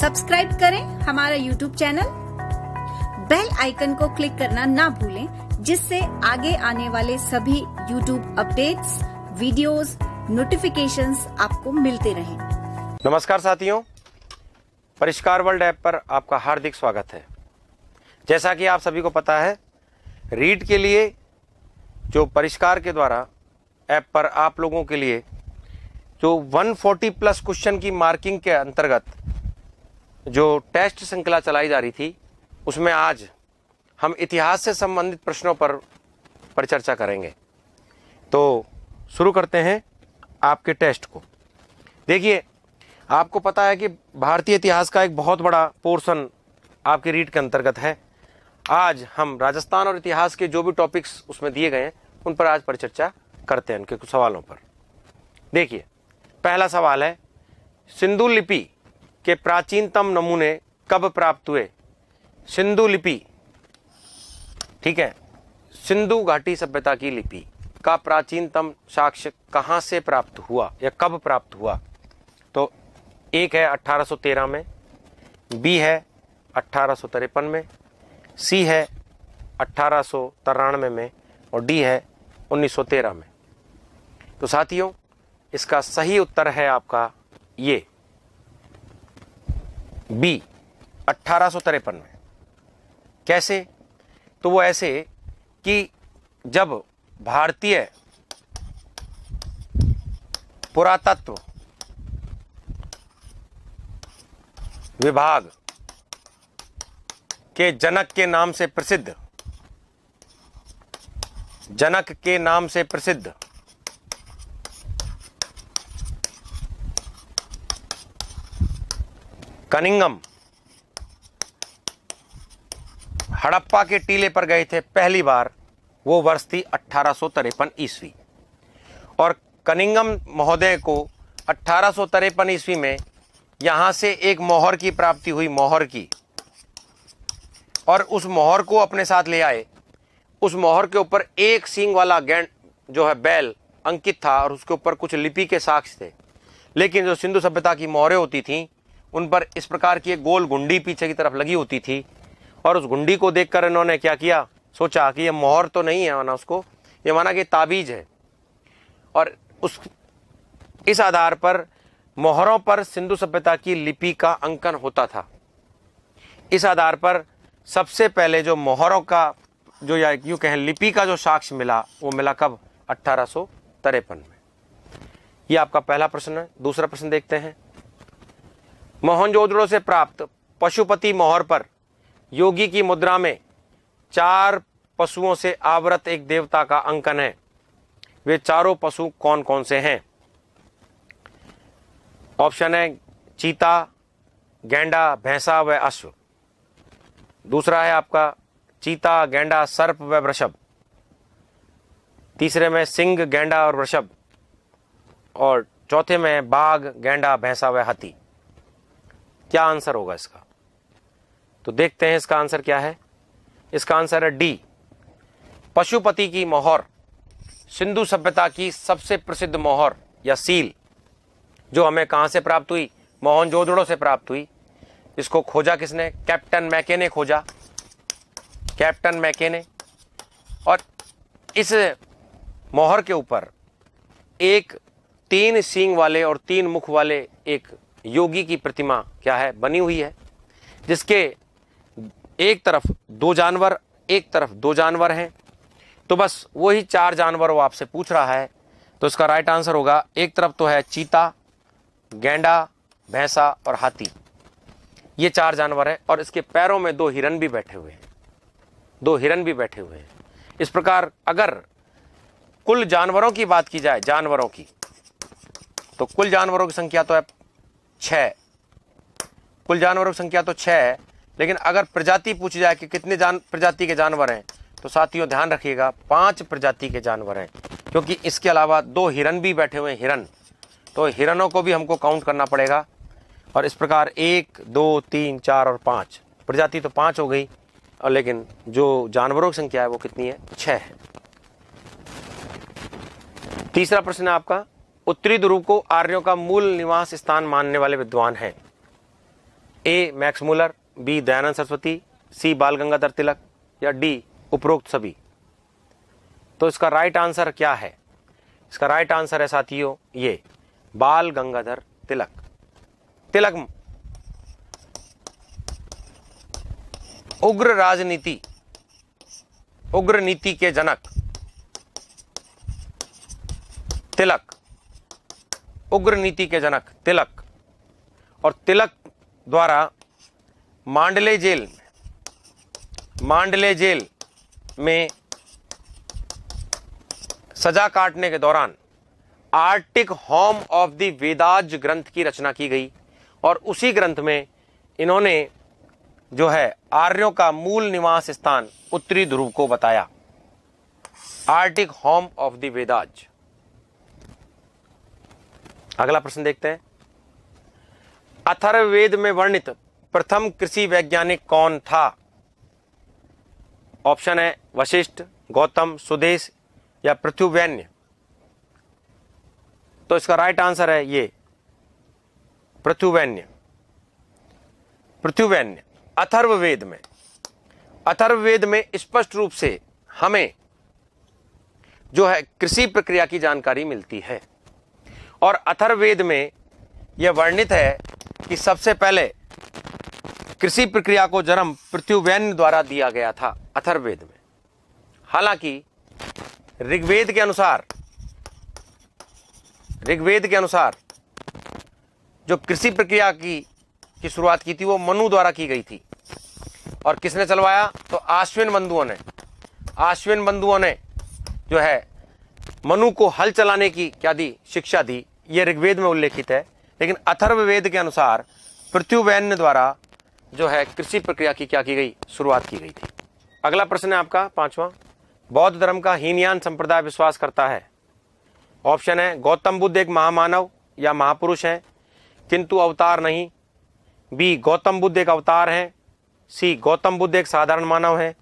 subscribe करें हमारा YouTube channel bell icon को क्लिक करना ना भूलें जिससे आगे आने वाले सभी यूट्यूब अपडेट्स वीडियोस नोटिफिकेशंस आपको मिलते रहें नमस्कार साथियों परिष्कार वर्ल्ड ऐप पर आपका हार्दिक स्वागत है जैसा कि आप सभी को पता है रीड के लिए जो परिष्कार के द्वारा ऐप पर आप लोगों के लिए जो 140 प्लस क्वेश्चन की मार्किंग के अंतर्गत जो टेस्ट श्रृंखला चलाई जा रही थी उसमें आज हम इतिहास से संबंधित प्रश्नों पर परिचर्चा करेंगे तो शुरू करते हैं आपके टेस्ट को देखिए आपको पता है कि भारतीय इतिहास का एक बहुत बड़ा पोर्शन आपके रीड के अंतर्गत है आज हम राजस्थान और इतिहास के जो भी टॉपिक्स उसमें दिए गए हैं उन पर आज परिचर्चा करते हैं उनके कुछ सवालों पर देखिए पहला सवाल है सिंधु लिपि के प्राचीनतम नमूने कब प्राप्त हुए सिंधु लिपि ठीक है सिंधु घाटी सभ्यता की लिपि का प्राचीनतम साक्ष्य कहाँ से प्राप्त हुआ या कब प्राप्त हुआ तो एक है 1813 में बी है अट्ठारह में सी है अट्ठारह में और डी है 1913 में तो साथियों इसका सही उत्तर है आपका ये बी अट्ठारह में कैसे तो वो ऐसे कि जब भारतीय पुरातत्व विभाग के जनक के नाम से प्रसिद्ध जनक के नाम से प्रसिद्ध कनिंगम हड़प्पा के टीले पर गए थे पहली बार वो वर्ष थी अट्ठारह ईस्वी और कनिंगम महोदय को अट्ठारह ईस्वी में यहाँ से एक मोहर की प्राप्ति हुई मोहर की और उस मोहर को अपने साथ ले आए उस मोहर के ऊपर एक सींग वाला गेंद जो है बैल अंकित था और उसके ऊपर कुछ लिपि के साक्ष्य थे लेकिन जो सिंधु सभ्यता की मोहरें होती थीं उन पर इस प्रकार की एक गोल गुंडी पीछे की तरफ लगी होती थी और उस गुंडी को देखकर इन्होंने क्या किया सोचा कि यह मोहर तो नहीं है माना उसको ये माना कि ताबीज है और उस इस आधार पर मोहरों पर सिंधु सभ्यता की लिपि का अंकन होता था इस आधार पर सबसे पहले जो मोहरों का जो या यूँ कहें लिपि का जो साक्ष्य मिला वो मिला कब अट्ठारह में ये आपका पहला प्रश्न है दूसरा प्रश्न देखते हैं मोहनजोदड़ो से प्राप्त पशुपति मोहर पर योगी की मुद्रा में चार पशुओं से आवृत एक देवता का अंकन है वे चारों पशु कौन कौन से हैं ऑप्शन है चीता गेंडा भैंसा व अश्व दूसरा है आपका चीता गेंडा सर्प व वृषभ तीसरे में सिंह गेंडा और वृषभ और चौथे में बाघ गेंडा भैंसा व हाथी क्या आंसर होगा इसका तो देखते हैं इसका आंसर क्या है इसका आंसर है डी पशुपति की मोहर सिंधु सभ्यता की सबसे प्रसिद्ध मोहर या सील जो हमें कहां से प्राप्त हुई जोदड़ो से प्राप्त हुई इसको खोजा किसने कैप्टन मैके ने खोजा कैप्टन मैके ने और इस मोहर के ऊपर एक तीन सींग वाले और तीन मुख वाले एक योगी की प्रतिमा क्या है बनी हुई है जिसके एक तरफ दो जानवर एक तरफ दो जानवर हैं तो बस वही चार जानवर वो आपसे पूछ रहा है तो इसका राइट आंसर होगा एक तरफ तो है चीता गेंडा भैंसा और हाथी ये चार जानवर हैं और इसके पैरों में दो हिरन भी बैठे हुए हैं दो हिरन भी बैठे हुए हैं इस प्रकार अगर कुल जानवरों की बात की जाए जानवरों की तो कुल जानवरों की संख्या तो है छः कुल जानवरों की संख्या तो छः है लेकिन अगर प्रजाति पूछी जाए कि कितने जान प्रजाति के जानवर हैं तो साथियों ध्यान रखिएगा पांच प्रजाति के जानवर हैं क्योंकि इसके अलावा दो हिरन भी बैठे हुए हैं हिरन तो हिरनों को भी हमको काउंट करना पड़ेगा और इस प्रकार एक दो तीन चार और पाँच प्रजाति तो पाँच हो गई और लेकिन जो जानवरों की संख्या है वो कितनी है छः है तीसरा प्रश्न है आपका उत्तरी ध्रुव को आर्यों का मूल निवास स्थान मानने वाले विद्वान हैं A Max Muller B Dayanand Saraswati C Bal Gangadhar तिलक या डी उपरोक्त सभी तो इसका राइट आंसर क्या है इसका राइट आंसर है साथियों ये बाल गंगाधर तिलक तिलक उग्र राजनीति उग्र नीति के जनक तिलक उग्र नीति के जनक तिलक और तिलक द्वारा मांडले जेल मांडले जेल में सजा काटने के दौरान Arctic home of the Vedas ग्रंथ की रचना की गई और उसी ग्रंथ में इन्होंने जो है आर्यों का मूल निवास स्थान उत्तरी ध्रुव को बताया Arctic home of the Vedas अगला प्रश्न देखते हैं अथर्ववेद में वर्णित प्रथम कृषि वैज्ञानिक कौन था ऑप्शन है वशिष्ठ गौतम सुदेश या पृथ्वीवैन्य तो इसका राइट आंसर है ये पृथ्वीवैन्य पृथ्वीवैन्य अथर्ववेद में अथर्ववेद में स्पष्ट रूप से हमें जो है कृषि प्रक्रिया की जानकारी मिलती है और अथर्वेद में यह वर्णित है कि सबसे पहले कृषि प्रक्रिया को जन्म पृथ्वीवैन द्वारा दिया गया था अथर्वेद में हालांकि ऋग्वेद के अनुसार ऋग्वेद के अनुसार जो कृषि प्रक्रिया की की शुरुआत की थी वो मनु द्वारा की गई थी और किसने चलवाया तो आश्विन बंधुओं ने आश्विन बंधुओं ने जो है मनु को हल चलाने की क्या दी शिक्षा दी ये ऋग्वेद में उल्लेखित है लेकिन अथर्ववेद के अनुसार पृथ्वीवैन द्वारा जो है कृषि प्रक्रिया की क्या की गई शुरुआत की गई थी अगला प्रश्न है आपका पांचवा बौद्ध धर्म का हीनयान संप्रदाय विश्वास करता है ऑप्शन है गौतम बुद्ध एक महामानव या महापुरुष हैं किंतु अवतार नहीं बी गौतम बुद्ध एक अवतार हैं सी गौतम बुद्ध एक साधारण मानव हैं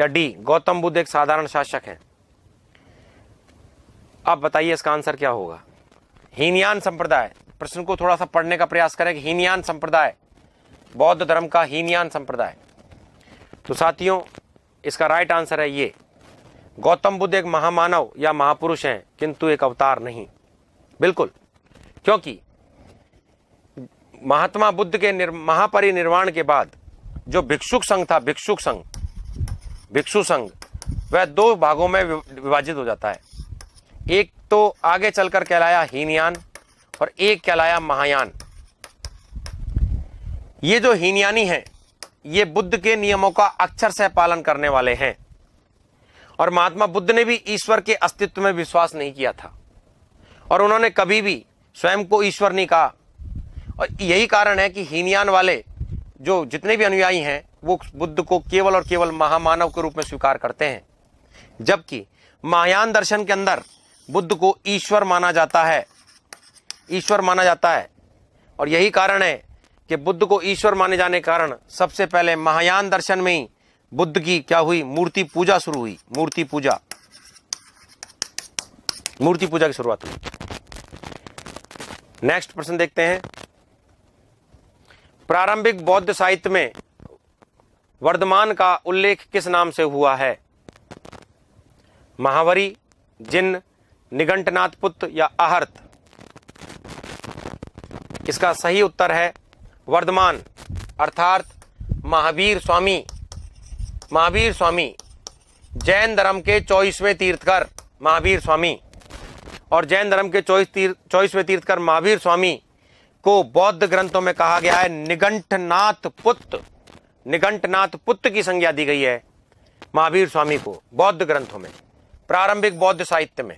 या डी गौतम बुद्ध एक साधारण शासक हैं आप बताइए इसका आंसर क्या होगा हीनयान संप्रदाय प्रश्न को थोड़ा सा पढ़ने का प्रयास करें कि हीनयान संप्रदाय बौद्ध धर्म का हीनयान संप्रदाय तो साथियों इसका राइट आंसर है ये गौतम बुद्ध एक महामानव या महापुरुष हैं किंतु एक अवतार नहीं बिल्कुल क्योंकि महात्मा बुद्ध के महापरिनिर्वाण के बाद जो भिक्षुक संघ था भिक्षुक संघ भिक्षु संघ वह दो भागों में विभाजित हो जाता है एक तो आगे चलकर कहलाया हीनयान और एक कहलाया महायान ये जो हीनयानी हैं ये बुद्ध के नियमों का अक्षर से पालन करने वाले हैं और महात्मा बुद्ध ने भी ईश्वर के अस्तित्व में विश्वास नहीं किया था और उन्होंने कभी भी स्वयं को ईश्वर नहीं कहा और यही कारण है कि हीनयान वाले जो जितने भी अनुयायी हैं वो बुद्ध को केवल और केवल महामानव के रूप में स्वीकार करते हैं जबकि महायान दर्शन के अंदर बुद्ध को ईश्वर माना जाता है ईश्वर माना जाता है और यही कारण है कि बुद्ध को ईश्वर माने जाने के कारण सबसे पहले महायान दर्शन में ही बुद्ध की क्या हुई मूर्ति पूजा शुरू हुई मूर्ति पूजा मूर्ति पूजा की शुरुआत हुई नेक्स्ट प्रश्न देखते हैं प्रारंभिक बौद्ध साहित्य में वर्धमान का उल्लेख किस नाम से हुआ है महावरी जिन निघंटनाथ पुत्र या अहर्त इसका सही उत्तर है वर्धमान अर्थात महावीर स्वामी महावीर स्वामी जैन धर्म के चौबीसवें तीर्थकर महावीर स्वामी और जैन धर्म के चौबीस तीर्थ चौबीसवें तीर्थकर महावीर स्वामी को बौद्ध ग्रंथों में कहा गया है निगंठनाथ पुत्र निगंठनाथ पुत्र की संज्ञा दी गई है महावीर स्वामी को बौद्ध ग्रंथों में प्रारंभिक बौद्ध साहित्य में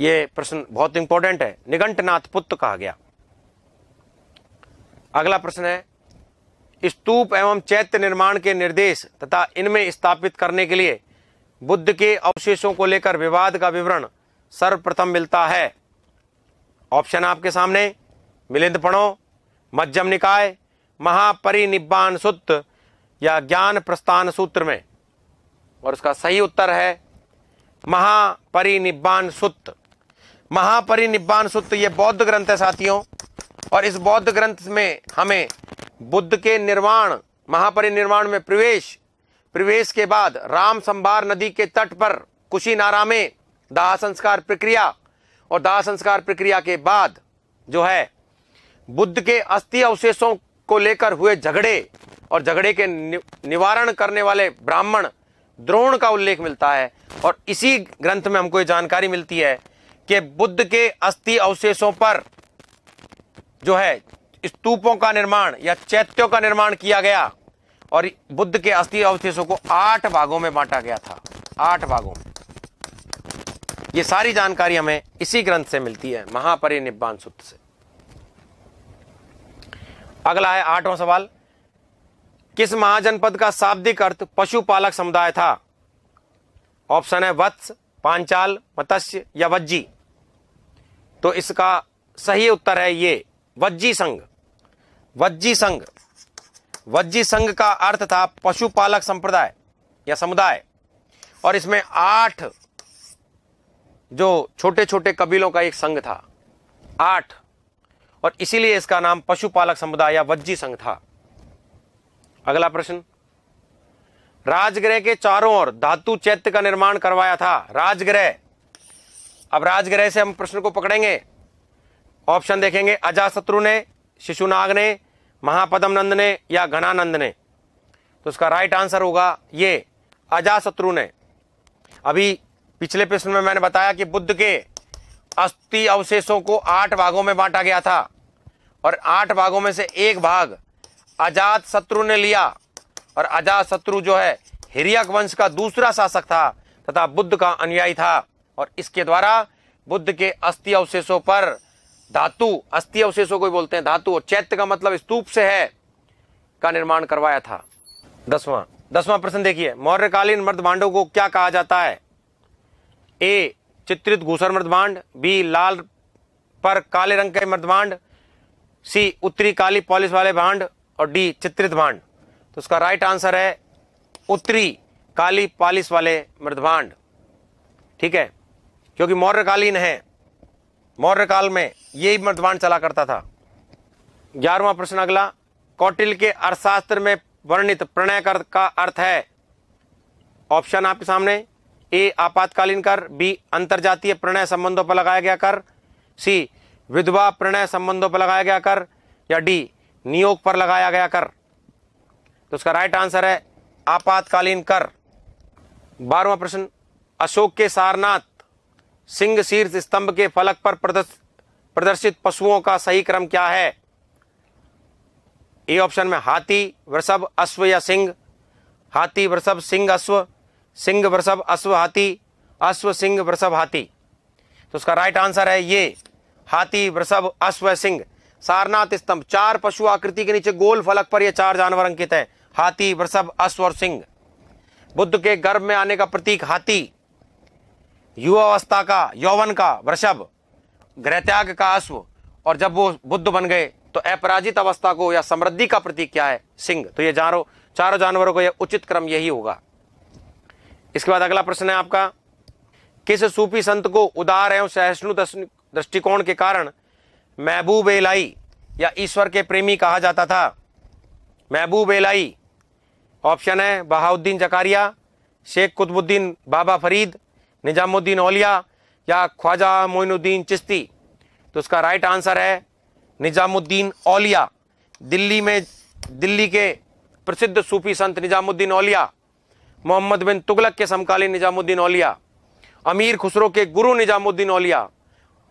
ये प्रश्न बहुत इंपॉर्टेंट है निघंटनाथ पुत्र कहा गया अगला प्रश्न है स्तूप एवं चैत्य निर्माण के निर्देश तथा इनमें स्थापित करने के लिए बुद्ध के अवशेषों को लेकर विवाद का विवरण सर्वप्रथम मिलता है ऑप्शन आपके सामने मिलिंद पणो मध्यम निकाय महापरिनिब्बान सूत्र या ज्ञान प्रस्थान सूत्र में और उसका सही उत्तर है महापरिनिब्बान सूत्र महापरिनिब्बान सूत्र ये बौद्ध ग्रंथ है साथियों और इस बौद्ध ग्रंथ में हमें बुद्ध के निर्माण महापरिनिर्वाण में प्रवेश प्रवेश के बाद राम संभार नदी के तट पर कुशीनारा में दाह संस्कार प्रक्रिया और दाह संस्कार प्रक्रिया के बाद जो है बुद्ध के अस्थि अवशेषों को लेकर हुए झगड़े और झगड़े के निवारण करने वाले ब्राह्मण द्रोण का उल्लेख मिलता है और इसी ग्रंथ में हमको ये जानकारी मिलती है कि बुद्ध के अस्थि अवशेषों पर जो है स्तूपों का निर्माण या चैत्यों का निर्माण किया गया और बुद्ध के अस्थि अवशेषों को आठ भागों में बांटा गया था आठ भागों में ये सारी जानकारी हमें इसी ग्रंथ से मिलती है महापरि सूत्र से अगला है आठवां सवाल किस महाजनपद का शाब्दिक अर्थ पशुपालक समुदाय था ऑप्शन है वत्स पांचाल मत्स्य या वज्जी तो इसका सही उत्तर है ये वज्जी संघ वज्जी संघ वज्जी संघ का अर्थ था पशुपालक संप्रदाय या समुदाय और इसमें आठ जो छोटे छोटे कबीलों का एक संघ था आठ और इसीलिए इसका नाम पशुपालक समुदाय या वज्जी संघ था अगला प्रश्न राजगृह के चारों ओर धातु चैत्य का निर्माण करवाया था राजगृह अब राजगृह से हम प्रश्न को पकड़ेंगे ऑप्शन देखेंगे अजाशत्रु ने शिशुनाग ने महापदमनंद ने या घनानंद ने तो उसका राइट आंसर होगा ये अजाशत्रु ने अभी पिछले प्रश्न में मैंने बताया कि बुद्ध के अस्थि अवशेषों को आठ भागों में बांटा गया था और आठ भागों में से एक भाग अजात शत्रु ने लिया और शत्रु जो है हिरियक वंश का दूसरा शासक था तथा बुद्ध का अनुयायी था और इसके द्वारा बुद्ध के अस्थि अवशेषों पर धातु अस्थि अवशेषों को बोलते हैं धातु और चैत्य का मतलब स्तूप से है का निर्माण करवाया था दसवां दसवां प्रश्न देखिए मौर्यकालीन मर्दभांडों को क्या कहा जाता है ए चित्रित घूसर मर्दभांड बी लाल पर काले रंग के मर्दभांड सी उत्तरी काली पॉलिश वाले भांड और डी चित्रित भांड तो उसका राइट आंसर है उत्तरी काली पालिस वाले मृदभांड ठीक है क्योंकि मौर्यकालीन है मौर्य काल में यही मृदभांड चला करता था ग्यारहवा प्रश्न अगला कौटिल के अर्थशास्त्र में वर्णित प्रणय कर का अर्थ है ऑप्शन आपके सामने ए आपातकालीन कर बी जातीय प्रणय संबंधों पर लगाया गया कर सी विधवा प्रणय संबंधों पर लगाया गया कर या डी नियोग पर लगाया गया कर तो उसका राइट आंसर है आपातकालीन कर बारहवा प्रश्न अशोक के सारनाथ सिंह शीर्ष स्तंभ के फलक पर प्रदर्शित पशुओं का सही क्रम क्या है ए ऑप्शन में हाथी वृषभ अश्व या सिंह हाथी वृषभ सिंह अश्व सिंह वृषभ अश्व हाथी अश्व सिंह वृषभ हाथी तो उसका राइट आंसर है ये हाथी वृषभ अश्व सिंह सारनाथ स्तंभ चार पशु आकृति के नीचे गोल फलक पर ये चार जानवर अंकित है हाथी वृषभ अश्व और सिंह बुद्ध के गर्भ में आने का प्रतीक हाथी युवावस्था का यौवन का वृषभ ग्रहत्याग का अश्व और जब वो बुद्ध बन गए तो अपराजित अवस्था को या समृद्धि का प्रतीक क्या है सिंह तो ये जानो चारों जानवरों को यह उचित क्रम यही होगा इसके बाद अगला प्रश्न है आपका किस सूफी संत को उदार एवं सहिष्णु दृष्टिकोण के कारण महबूब एलाई या ईश्वर के प्रेमी कहा जाता था महबूब एलाई ऑप्शन है बहाउद्दीन जकारिया शेख कुतुबुद्दीन बाबा फरीद निजामुद्दीन औलिया या ख्वाजा मोइनुद्दीन चिश्ती तो उसका राइट आंसर है निजामुद्दीन औलिया दिल्ली में दिल्ली के प्रसिद्ध सूफी संत निजामुद्दीन औलिया मोहम्मद बिन तुगलक के समकालीन निजामुद्दीन औलिया अमीर खुसरो के गुरु निजामुद्दीन औलिया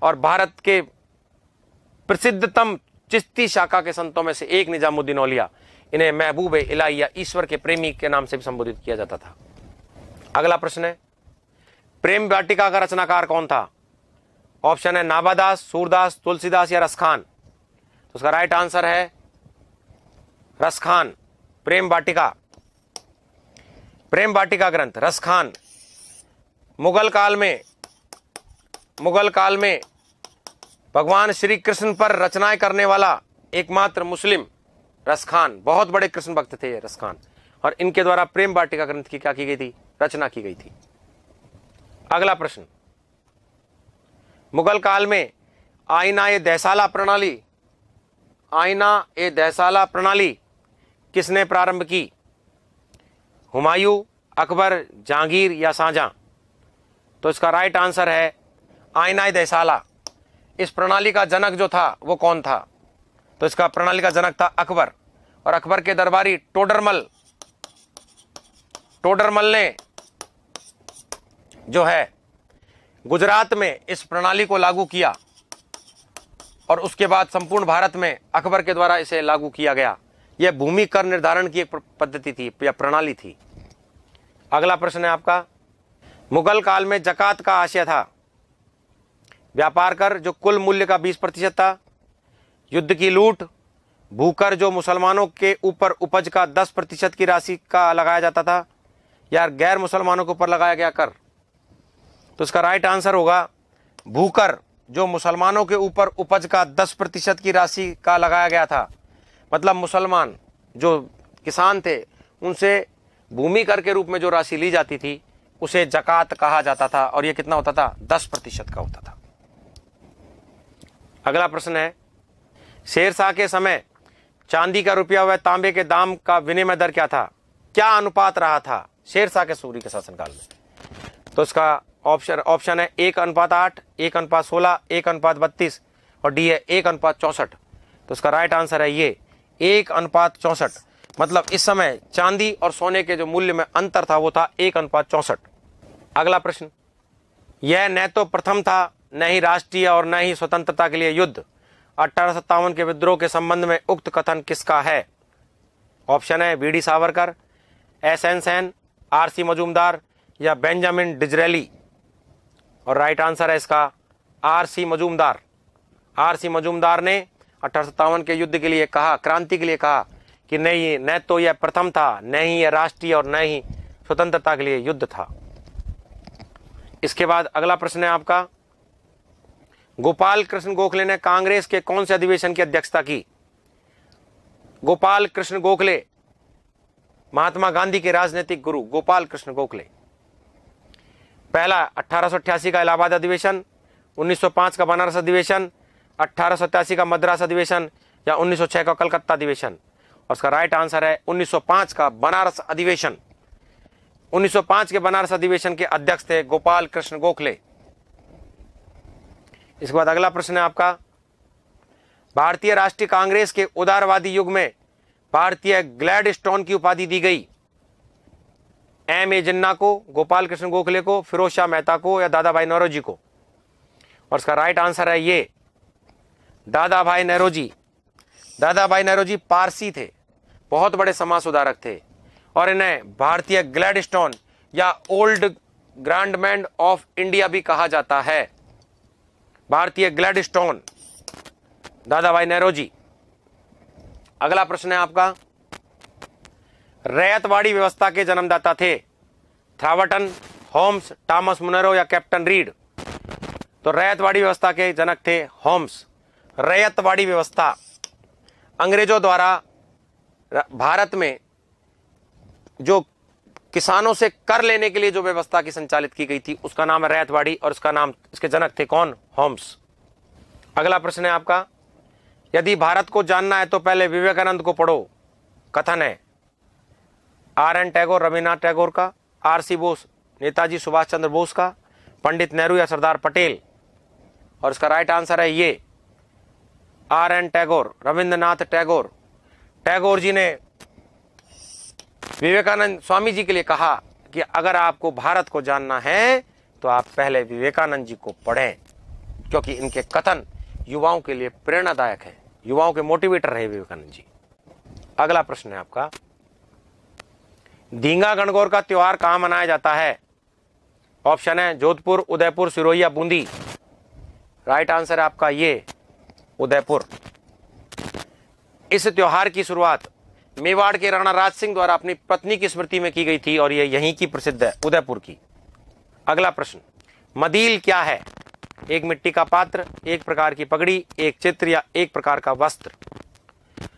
और भारत के प्रसिद्धतम चिश्ती शाखा के संतों में से एक निजामुद्दीन औलिया इन्हें महबूब इलाइया ईश्वर के प्रेमी के नाम से भी संबोधित किया जाता था अगला प्रश्न है प्रेम वाटिका का रचनाकार कौन था ऑप्शन है नाभादास सूरदास तुलसीदास या रसखान तो उसका राइट आंसर है रसखान प्रेम वाटिका प्रेम वाटिका ग्रंथ रसखान मुगल काल में मुगल काल में भगवान श्री कृष्ण पर रचनाएं करने वाला एकमात्र मुस्लिम रसखान बहुत बड़े कृष्ण भक्त थे रसखान और इनके द्वारा प्रेम वाटिका ग्रंथ की क्या की गई थी रचना की गई थी अगला प्रश्न मुगल काल में आईना ए दहसाला प्रणाली आईना ए दहसाला प्रणाली किसने प्रारंभ की हुमायूं अकबर जहांगीर या साझा तो इसका राइट आंसर है आईना ए दहसाला इस प्रणाली का जनक जो था वो कौन था तो इसका प्रणाली का जनक था अकबर और अकबर के दरबारी टोडरमल टोडरमल ने जो है गुजरात में इस प्रणाली को लागू किया और उसके बाद संपूर्ण भारत में अकबर के द्वारा इसे लागू किया गया यह भूमि कर निर्धारण की एक पद्धति थी या प्रणाली थी अगला प्रश्न है आपका मुगल काल में जकात का आशय था व्यापार कर जो कुल मूल्य का 20 प्रतिशत था युद्ध की लूट भूकर जो मुसलमानों के ऊपर उपज का दस प्रतिशत की राशि का लगाया जाता था या गैर मुसलमानों के ऊपर लगाया गया कर तो इसका राइट आंसर होगा भूकर जो मुसलमानों के ऊपर उपज का दस प्रतिशत की राशि का लगाया गया था मतलब मुसलमान जो किसान थे उनसे भूमि कर के रूप में जो राशि ली जाती थी उसे जकात कहा जाता था और यह कितना होता था दस प्रतिशत का होता था अगला प्रश्न है शेरशाह के समय चांदी का रुपया व तांबे के दाम का विनिमय दर क्या था क्या अनुपात रहा था शेरशाह के सूरी के शासनकाल में तो उसका ऑप्शन ऑप्शन है एक अनुपात आठ एक अनुपात सोलह एक अनुपात बत्तीस और डी है एक अनुपात चौंसठ तो उसका राइट आंसर है ये एक अनुपात चौंसठ मतलब इस समय चांदी और सोने के जो मूल्य में अंतर था वो था एक अनुपात चौंसठ अगला प्रश्न यह न तो प्रथम था न ही राष्ट्रीय और न ही स्वतंत्रता के लिए युद्ध अठारह के विद्रोह के संबंध में उक्त कथन किसका है ऑप्शन है B D Savarkar S N Sen R C Majumdar या बेंजामिन डिजरेली और राइट आंसर है इसका R C Majumdar R C Majumdar ने अठारह के युद्ध के लिए कहा क्रांति के लिए कहा कि नहीं न तो यह प्रथम था न ही यह राष्ट्रीय और न ही स्वतंत्रता के लिए युद्ध था इसके बाद अगला प्रश्न है आपका गोपाल कृष्ण गोखले ने कांग्रेस के कौन से अधिवेशन की अध्यक्षता की गोपाल कृष्ण गोखले महात्मा गांधी के राजनीतिक गुरु गोपाल कृष्ण गोखले पहला अठारह का इलाहाबाद अधिवेशन 1905 का बनारस अधिवेशन अठारह का मद्रास अधिवेशन या 1906 का कलकत्ता अधिवेशन और उसका राइट आंसर है 1905 का बनारस अधिवेशन 1905 के बनारस अधिवेशन के अध्यक्ष थे गोपाल कृष्ण गोखले इसके बाद अगला प्रश्न है आपका भारतीय राष्ट्रीय कांग्रेस के उदारवादी युग में भारतीय ग्लैड स्टोन की उपाधि दी गई एम ए जिन्ना को गोपाल कृष्ण गोखले को फिरोज शाह मेहता को या दादा भाई नरोजी को और इसका राइट आंसर है ये दादा भाई नेहरूजी दादा भाई नेहरूजी पारसी थे बहुत बड़े समाज सुधारक थे और इन्हें भारतीय ग्लैड स्टोन या ओल्ड ग्रैंडमैन ऑफ इंडिया भी कहा जाता है भारतीय ग्लैड स्टोन दादा भाई नेहरो जी अगला प्रश्न है आपका रैतवाड़ी व्यवस्था के जन्मदाता थे थ्रावटन होम्स टॉमस मुनरो या कैप्टन रीड तो रैतवाड़ी व्यवस्था के जनक थे होम्स रैतवाड़ी व्यवस्था अंग्रेजों द्वारा भारत में जो किसानों से कर लेने के लिए जो व्यवस्था की संचालित की गई थी उसका नाम है रैतवाड़ी और इसका नाम इसके जनक थे कौन होम्स अगला प्रश्न है आपका यदि भारत को जानना है तो पहले विवेकानंद को पढ़ो कथन है आर एन टैगोर रविनाथ टैगोर का आर सी बोस नेताजी सुभाष चंद्र बोस का पंडित नेहरू या सरदार पटेल और इसका राइट आंसर है ये आर एन टैगोर रविंद्रनाथ टैगोर टैगोर जी ने विवेकानंद स्वामी जी के लिए कहा कि अगर आपको भारत को जानना है तो आप पहले विवेकानंद जी को पढ़ें क्योंकि इनके कथन युवाओं के लिए प्रेरणादायक है युवाओं के मोटिवेटर रहे विवेकानंद जी अगला प्रश्न है आपका धींगा गणगौर का त्यौहार कहां मनाया जाता है ऑप्शन है जोधपुर उदयपुर सिरोहिया बूंदी राइट आंसर है आपका ये उदयपुर इस त्यौहार की शुरुआत मेवाड़ के राणा राज सिंह द्वारा अपनी पत्नी की स्मृति में की गई थी और यह यहीं की प्रसिद्ध है उदयपुर की अगला प्रश्न मदील क्या है एक मिट्टी का पात्र एक प्रकार की पगड़ी एक चित्र या एक प्रकार का वस्त्र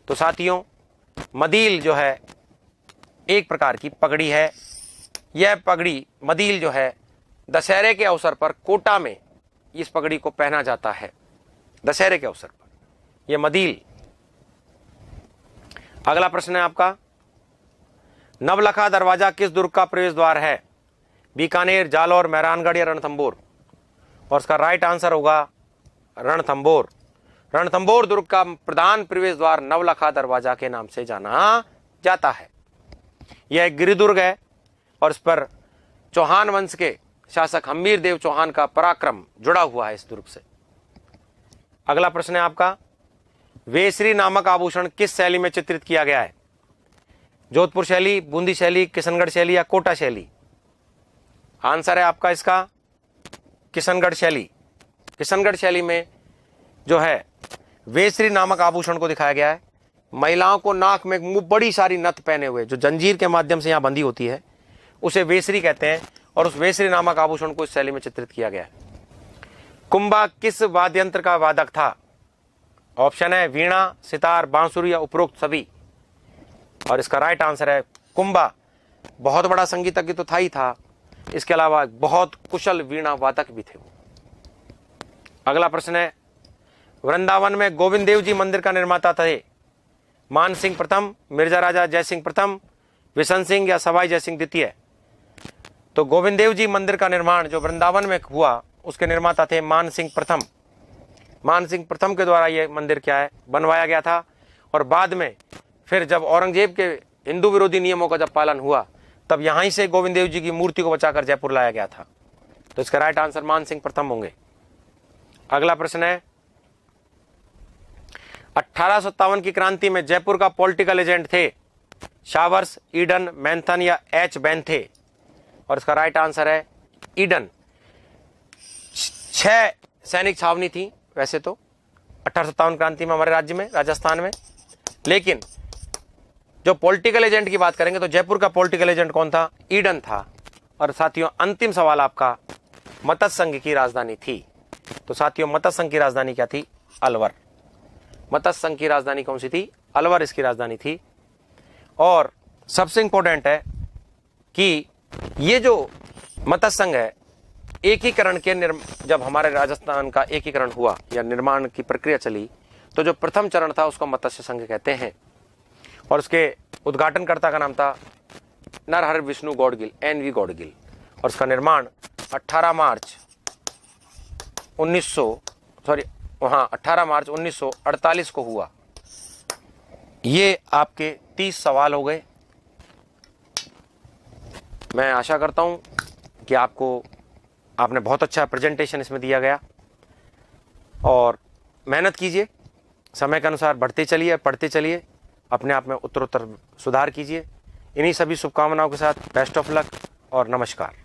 तो साथियों मदील जो है एक प्रकार की पगड़ी है यह पगड़ी मदील जो है दशहरे के अवसर पर कोटा में इस पगड़ी को पहना जाता है दशहरे के अवसर पर यह मदील अगला प्रश्न है आपका नवलखा दरवाजा किस दुर्ग का प्रवेश द्वार है बीकानेर जालौर मेहरानगढ़ या रणथंबोर और इसका राइट आंसर होगा रणथम्बोर रणथम्बोर दुर्ग का प्रधान प्रवेश द्वार नवलखा दरवाजा के नाम से जाना जाता है यह गिरिदुर्ग है और इस पर चौहान वंश के शासक हमीर देव चौहान का पराक्रम जुड़ा हुआ है इस दुर्ग से अगला प्रश्न है आपका वेसरी नामक आभूषण किस शैली में चित्रित किया गया है जोधपुर शैली बूंदी शैली किशनगढ़ शैली या कोटा शैली आंसर है आपका इसका किशनगढ़ शैली किशनगढ़ शैली में जो है वेसरी नामक आभूषण को दिखाया गया है महिलाओं को नाक में बड़ी सारी नथ पहने हुए जो जंजीर के माध्यम से यहां बंदी होती है उसे वेसरी कहते हैं और उस वेसरी नामक आभूषण को इस शैली में चित्रित किया गया है कुंभा किस वाद्यंत्र का वादक था ऑप्शन है वीणा सितार बांसुरी या उपरोक्त सभी और इसका राइट आंसर है कुंभा बहुत बड़ा संगीतज्ञ तो था ही था इसके अलावा बहुत कुशल वीणा वादक भी थे वो अगला प्रश्न है वृंदावन में गोविंद देव जी मंदिर का निर्माता थे मान सिंह प्रथम मिर्जा राजा जय सिंह प्रथम विशन सिंह या सवाई जय सिंह द्वितीय तो गोविंद देव जी मंदिर का निर्माण जो वृंदावन में हुआ उसके निर्माता थे मान सिंह प्रथम मान सिंह प्रथम के द्वारा ये मंदिर क्या है बनवाया गया था और बाद में फिर जब औरंगजेब के हिंदू विरोधी नियमों का जब पालन हुआ तब यहाँ से गोविंद देव जी की मूर्ति को बचाकर जयपुर लाया गया था तो इसका राइट आंसर मान सिंह प्रथम होंगे अगला प्रश्न है अट्ठारह की क्रांति में जयपुर का पॉलिटिकल एजेंट थे शावर्स ईडन मैंथन या एच बैन थे और इसका राइट आंसर है ईडन छह सैनिक छावनी थी वैसे तो अठारह क्रांति में हमारे राज्य में राजस्थान में लेकिन जो पॉलिटिकल एजेंट की बात करेंगे तो जयपुर का पॉलिटिकल एजेंट कौन था ईडन था और साथियों अंतिम सवाल आपका मत्स्य संघ की राजधानी थी तो साथियों मत्स्य संघ की राजधानी क्या थी अलवर मत्स्य संघ की राजधानी कौन सी थी अलवर इसकी राजधानी थी और सबसे इंपॉर्टेंट है कि ये जो मत्स्य संघ है एकीकरण के जब हमारे राजस्थान का एकीकरण हुआ या निर्माण की प्रक्रिया चली तो जो प्रथम चरण था उसको मत्स्य संघ कहते हैं और उसके उद्घाटनकर्ता का नाम था नरहर विष्णु गौडगिल एन वी गौडगिल और उसका निर्माण 18 मार्च 1900 सॉरी वहाँ 18 मार्च 1948 को हुआ ये आपके 30 सवाल हो गए मैं आशा करता हूँ कि आपको आपने बहुत अच्छा प्रेजेंटेशन इसमें दिया गया और मेहनत कीजिए समय के अनुसार बढ़ते चलिए पढ़ते चलिए अपने आप में उत्तरोत्तर सुधार कीजिए इन्हीं सभी शुभकामनाओं के साथ बेस्ट ऑफ लक और नमस्कार